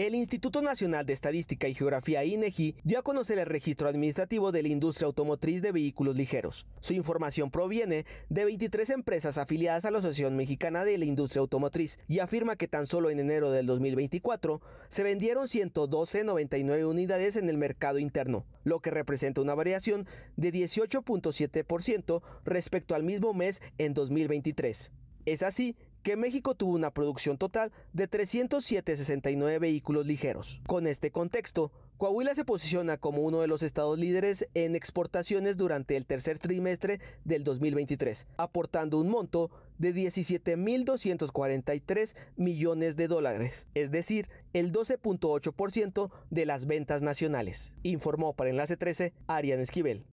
El Instituto Nacional de Estadística y Geografía INEGI e dio a conocer el registro administrativo de la industria automotriz de vehículos ligeros. Su información proviene de 23 empresas afiliadas a la Asociación Mexicana de la Industria Automotriz y afirma que tan solo en enero del 2024 se vendieron 112.99 unidades en el mercado interno, lo que representa una variación de 18.7% respecto al mismo mes en 2023. Es así que México tuvo una producción total de 307.69 vehículos ligeros. Con este contexto, Coahuila se posiciona como uno de los estados líderes en exportaciones durante el tercer trimestre del 2023, aportando un monto de 17.243 millones de dólares, es decir, el 12.8% de las ventas nacionales, informó para Enlace 13 Arián Esquivel.